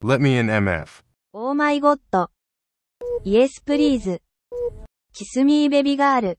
Let me in MF. Oh my god. Yes please. Kiss me baby girl.